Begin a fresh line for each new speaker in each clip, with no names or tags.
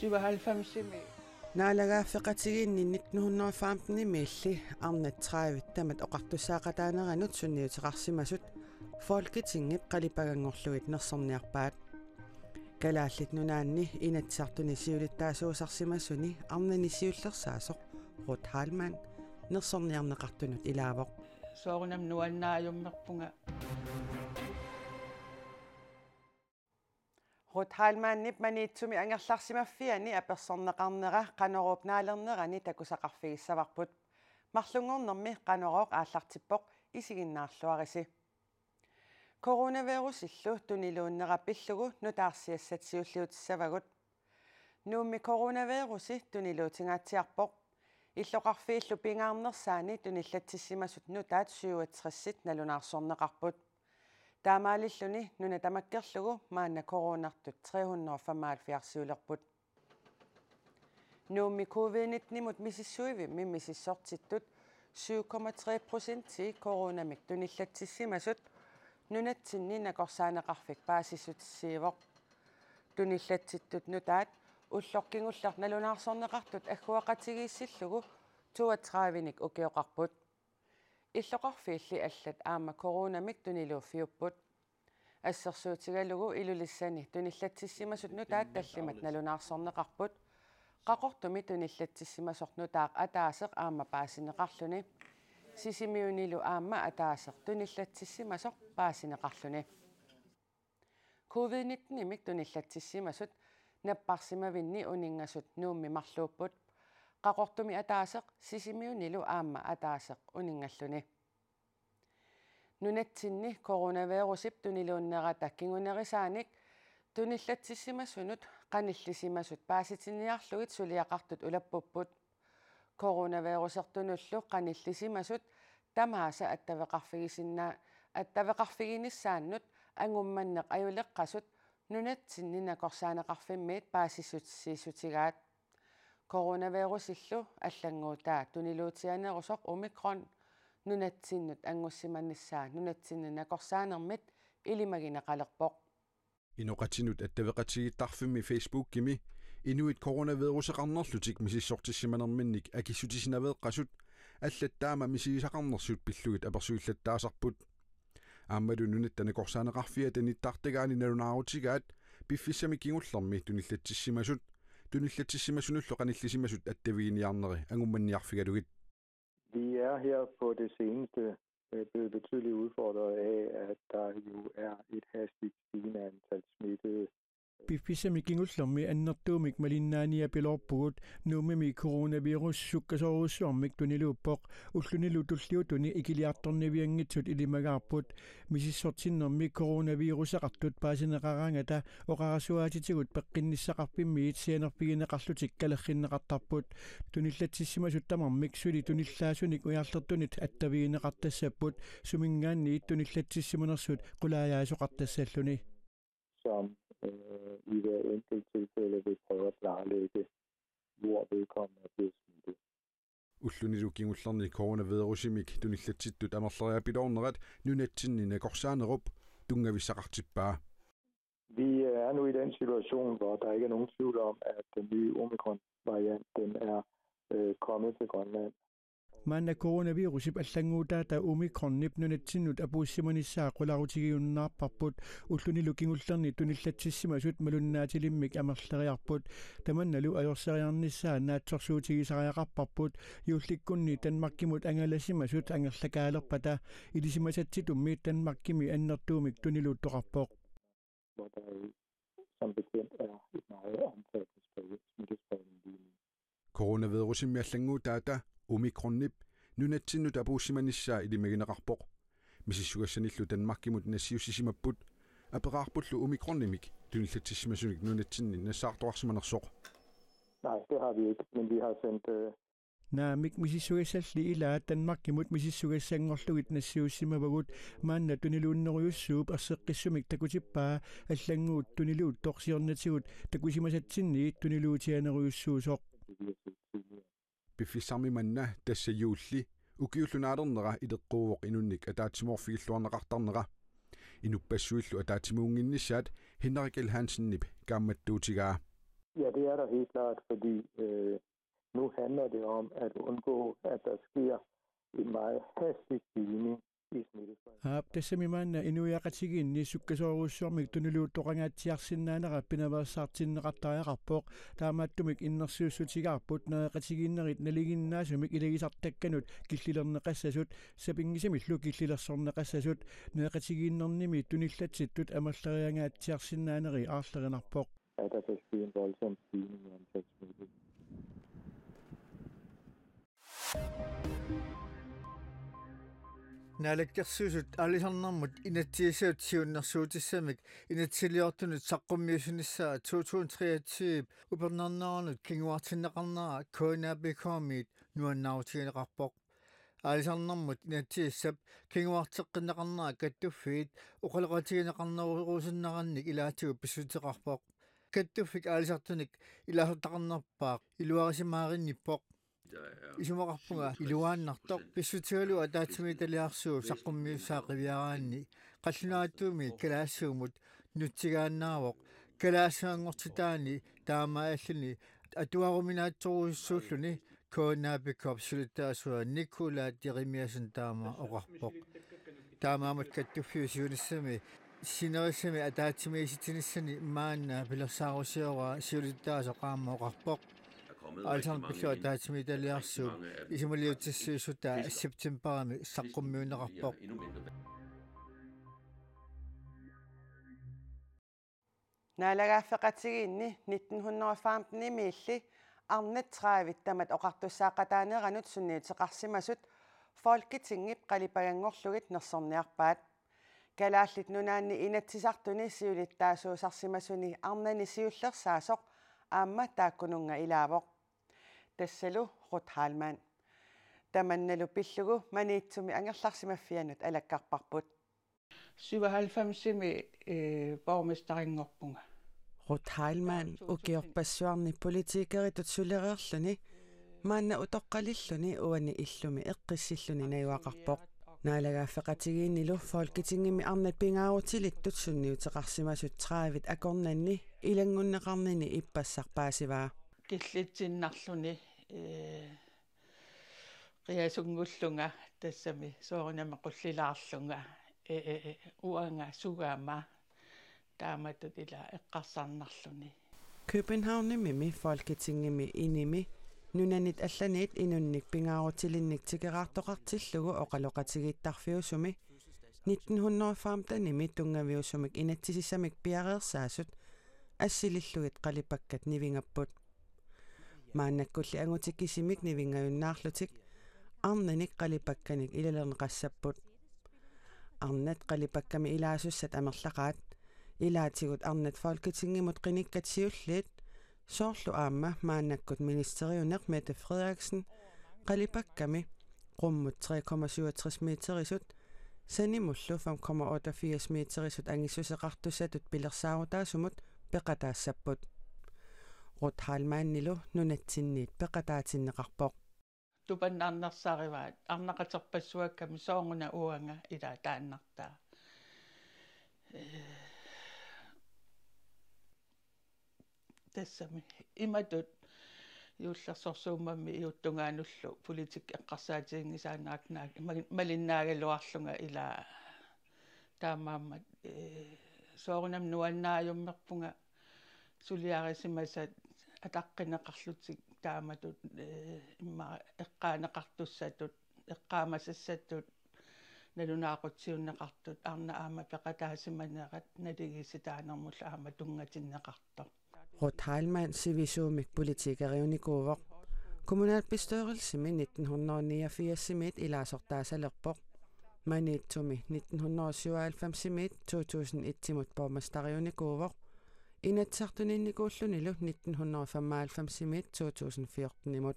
97
наалагаавфеқатигиинни 1915 милли арнатраавит тамат оқартусаақатаанеранут сунниутеқарсимасут фолкитингип қалипагангорлуит нерсорниарпаат калааллит нунаанни инатсартуни сиулиттаасуусарсимассуни арнани сиуллерсаасоқ рут халман нерсорниарнеқартунут илаавоқ
соорунам нуаннааюммерпунга
рутаалмаанни маниитсуми ангерларсимаффиани аперсорнеқарнера канаруп наалернерани такусақарфигиссаварпут марлунгорнэрми канарооқ ааллартиппоқ исигиннаарлуариси коронавирус иллу тунилууннераппиллугу нутаарсиассатсиуллиутиссавагут нуумми коронавируси тунилуутингаатсиарпоқ иллоқарфииллу пингаарнерсаани туниллатсиссимасут нутаат 67 налунаарсорнеқарпут таамаалиллүни нуна тамаккерлугу маанна коронартут 375-арсуулерпут нуумми ковид-19-мут миссиссуиви миммисиссортиттут 7,3% коронамик туниллатсиссимасут нунатсинни накорсаанеқарфик паасиссутиссиивоқ туниллатситтут нутаат уллоркингуллар налунаарсорнеқартут аггуақатигииссиллугу 32-виник укиоқарпут иллоqarfiilli аллат аама коронамик тунилуффиуппут ассерсуутигалугу илулиссани туниллатсиссимасутну таатталлимат налунаарсорнеқарпут қақортуми туниллатсиссимасорну таақ атаасеқ аама паасинеқарлуни сисимиунилу аама атаасеқ туниллатсиссимасоқ паасинеқарлуни covid-19 мик туниллатсиссимасут наппарсимавинни унингасут нуумми марлууппут qaqortumi ataaseq sisimiunilu aamma ataaseq uninngalluni nunatsinni koronavirusip tuniluunnerata kingunerisaanik tunillatssimasunut qanillisimasut paasitiniarlugit suliaqartut ulappupput koronavirusertunullu qanillisimasut tamaasa attaveqarfigisinna attaveqarfiginissaannut angummanneq ayuleqqasut nunatsinni nakorsaaneqarfimmit paasissutigaat koronavirusillu аллангуутаа тунилуутианерусоқ омикрон нунатсиннут ангуссиманнассаа нунатсиннанакорсаанермит илимагинеқалерпоқ
иноқатинут аттавеқатигиттарфимми фейсбуккими инуит коронавирусеқарнерлутик мисиссортиссиманерминник акиссутисинавеққасут аллаттаама мисиисақарнерсут пиллугит аперсуиллаттаасарпут ааммалу нунаттана корсаанеқарфиа таниттартагаани нарунаавутигаат пиффиссами кингуллерми туниллатсиссимасут tunillatsimmasunullu qanillisimmasut attaviiniarneri angummanniarfigalugit
Vi er her på det seneste øh, blevet betydeligt udfordret af, at der jo er et hastigt stigende antal smittede
piffisami kingullermi annertuumik malinnaania pilorpugut nuumimi coronavirus sukkasoruussuarmik tuniluuppoq ullunilu tulliutuni ikiliartornivianngitsut ilimagaarput misissortinnermi coronavirusaqartut paasineqaraangata oqarasuaatitigut peqqinnissaqarpimmi itsianerpigineqarlutik kalerrinneqartarput tunillatissimasutt tamarmik suli tunillaasunik ujaarlertunit attavigineqartassapput sumingaanni ittunillatissimmunersut qulaajaasuqartassalluni
some øh, i hver enkelt tilfælde vil prøve at klarlægge, hvor vedkommende er blevet smittet.
уллунилукингулларни коронавирусимик туниклатситтут амерлариапилоорнерат нунатсиннина корсаанеруп тунгависсақартиппаа
Vi øh, er nu i den situation, hvor der ikke er nogen tvivl om, at den nye omikron-variant den er øh, kommet til Grønland
manna coronavirus ip allanguutaata umicron nipnunatsinnut apuussimanissaaqularutigiunnaarparput ullunilu kingullerni tunillatsissima sut malunnaatilimmik amerlariarput tamannalu ajorseriarnissaa naatsorsuutigisariaqarparput yuullikkunni tanmarkimut angalasima sut angerlakaalerpata ilisimasatsitummi tanmarkimi annertuumik tuniluuttoqarpooq
Coronavirus i Mjallengu Dada, умикроннип нунатсиннут апуусиманиссаа илимагинеқарпоқ мисиссугассаниллу танмаркимут нассиуссисимаппут апеқарпуллу умикроннимик туниллатсиссимасуник нунатсинни нассаартуарсиманерсоқ Nej, det har vi ikke, men vi har sendt... Øh... Eh, Nej, mik misisugessalli
ila Danmark imod misisugessangerlugit nassiussimabagut manna tuniluunneruyussuup asseqqissumik takutippaa allanguut tuniluut torsiornatigut takusimasatsinni
tuniluutianeruyussuusoq пиффисармиманна тассаюулли укиуллунааалернера илеққувоқ инунник атаатимуорфигиллуарнеқартарнера инуппассуиллу атаатимуунгиннссаат Henrik L. Hansenip gammatuutigaa.
Ja, det er der helt klart, fordi øh, nu handler det om at undgå, at der sker en meget hastig stigning
аптассамимаанна инуяақатигиин ниссуккасооруусsuармик тунулуутоқангааtsiарсиннаанера пинаваассаартиннеқартариақарпооқ таамааттумик иннерсиуссутигарпут наеқатигииннерит налигиннаасумик илагисартакканут киллилернеқассасут сапингисами лу киллилерсорнеқассасут наеқатигииннерними туниллатситтут амаллериангаатсиарсиннаанери аарлеринарпооқ
Das ist die in Deutschland die налаккерсуусут алисарнармут инатсиисаут сиуннэрсуутиссамик инатсилиортунут саққуммиусинссаа 2023 упернарнаарнут кингуартиннеқарнаа коонапикоомит нуаннаутигинеқарпоқ алисарнармут инатсииссап кингуартеққиннеқарнаа каттуффиит оқалеқатигинеқарнерусиннаранник илаатигу писсутеқарпоқ каттуффик алисартуник илаасутақарнарпаақ илуарисимааринниппоқ исумақарпунга илуааннартоқ писсутигалу атаатсими талиарсуу саққуммиуссаа қивиараанни қаллунаатуumi калаассуумут нутсигааннаавоқ калаассаангортитаани таамааллани атуаруминаатсоруйссууллуни конаапикорпсулитаасуа никула теримиасен таама оқарпоқ таамаамут каттуффиусиуниссами синерисими атаатсими иситиниссани маанна пилерсаарусиора сиулиттаасо қаама оқарпоқ
алсарпиллуа
таасимиталиарсуу исимулиутсиссуисута септемберами саққуммиунеқарпоқ налагааффеқатигиинни
1915 миилли арнет траавиттамат оқартуссаақатаанеранут сунниутеқарсимасут фолкитингип қалипагангорлугит нерсорниарпаат калааллит нунаанни инатсисартуни сиулиттаасуусарсимасуни арнани сиуллерсаасоқ аамма тааккунунга илаавоқ тассалу рутхаалмаан таманналу пиллугу маниитсуми ангерларсимаффианут алаккарпарпут
97-ми э баумистарингорпунга рутхаалмаан
укиорпассуарни политикеритут сулериарлуни маанна утоққалиллуни уани иллуми эққиссиллуни наюақарпоқ наалагааффеқатигииннилу фолкитингими арнат пингаавутилиттут сунниутеқарсимасут 30 акорнанни илангуннеқарнини иппассарпаасиваа
киллитсиннарлуни riasungullunga øh, tässämi soonamme kullilaallunga e, e, e, uanga sugama taamatutila eqqarsarnarluni
Københavne mimi folketinge mi inimi nunanit allanit inunnik pingaarutilinnik tikeraartoqartillugu oqaloqatigittarfiusumi 1915 nimi tungaviusumik inatsisissamik piareersaasut assilillugit qalipakkat nivingapput маанаккулли ангутиккисимик нивингаюннаарлутик арнаник qalipakkanik ilalern qassapput арнат qalipakkami ilaasussat амерлагаат ilaatigut арнат фолкетингимут qinikkatsiullit soorlu aamma маанаккут министериунер мете qalipakkami qummut 3,67 meter sanimullu 5,84 meter angissuseqartussatut pilersaarutaasumut peqataassapput rutalmaannilu nunatsinniit peqataatsinneqarpoq
тупаннаарнарсаариваат арнақатерпассуакками сооргуна уанга ила тааннартаа э, тассами иматут юллерсорсууммамми иуттунгаануллу политик эққарсаатиингисаанаакнаа малиннаагалуарлунга ила таамааммат э, соорунам нуаннааюммерпунга сулиарисимасат атаққинеқарлутик тааматут имма эққаанеқартуссатут эққаамасассатут налунаақутсиуннеқартут арна аама пеқатаасиманеқат налигисситаанермулла аама тунгатиннеқарто
Rå Teilmann Civisumik politikere Nikovor. Kommunalbestyrelse med 1989 med i Lasortasa Lerborg. Manetumi 1997 med 2001 til mod borgmester Nikovor. инатсартунинникууллунилу 1995-симит 2014 имут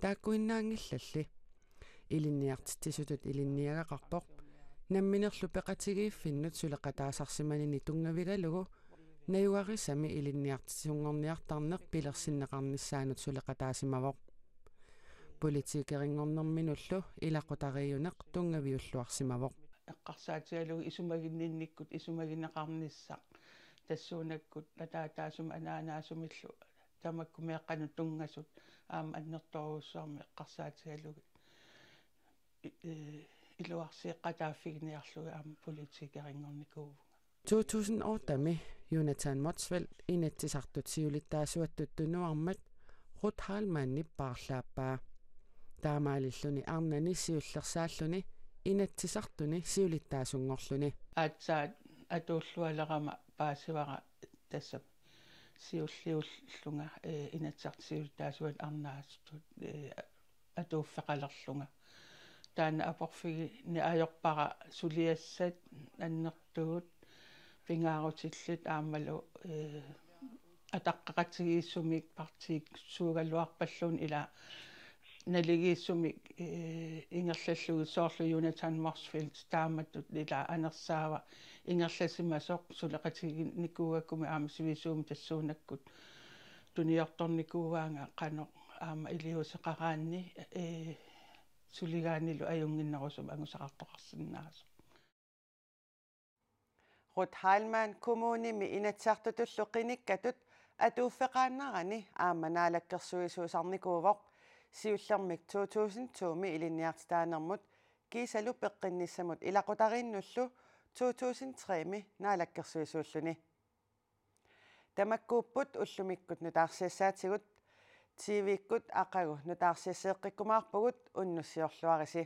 тааккуиннаангиллалли илинниартиттисутут илинниагақарпоқ намминерлу пеқатигииффиннут сулеқатаасарсиманини тунгавигалугу наюарисами илинниартисунгорниартарнеқ пилерсиннеқарниссаанут сулеқатаасимавоқ политикерингорнэрминуллу илақутариюнеқ тунгавиуллуарсимавоқ
эққарсаатигалуги исумагиннинниккут исумагинеқарниссақ тассуунаккут натаатаасум анаанаасумиллу тамакку меэккану тунгасут аама аннэрторуссаарми эққарсаатигалугит э, илуарсиэққатааффигниарлуги аама политикарингорникууву
2008-ми Jonathan Motsveld инатсисартут сиулиттаасуаттут тунуармат Рут Халман ниппаарлааппаа таамаалиллуни арнани сиуллерсааллуни инатсисартуни сиулиттаасунгорлуни
аатсаат атууллуалерама paasivaqa tassa siulliullunga inatsartiultaasuat arnaasutut atuuffaqalerlunga taana aporfigi ni ajorpara suliassat annertugut pingaarutillut aammalu ataqqaqatigiissumik partiik suugaluarpalluun ila налигииссumi э, ингерлаллугиссоорлу Юнатан Марсфилд тааматтут ила анерсаава ингерлассимасоо сулеқатигникуугаккуми аамасивисууми тассуунаккут туниорторникуугаанга қано аама илиусеқараанни э сулигаанилу аюнгиннерусум ангусақартоқарсиннаасо
Rut Heilmann kommuni mi inatsartutulluqinikkatut atuuffeqaannarani aammanaalakkersuisuusarnikuuvoq сиуллэрмик 2020-ми илинниартитааnermut кисалу пеққинниссамут илақутариннуллу 2003-ми наалаккерсуисууллуни тамаккууппут уллумиккут нутаарсиассаатигут тивиккут ақагу нутаарсиассеэққиккумаарпугут уннуссиорлуариси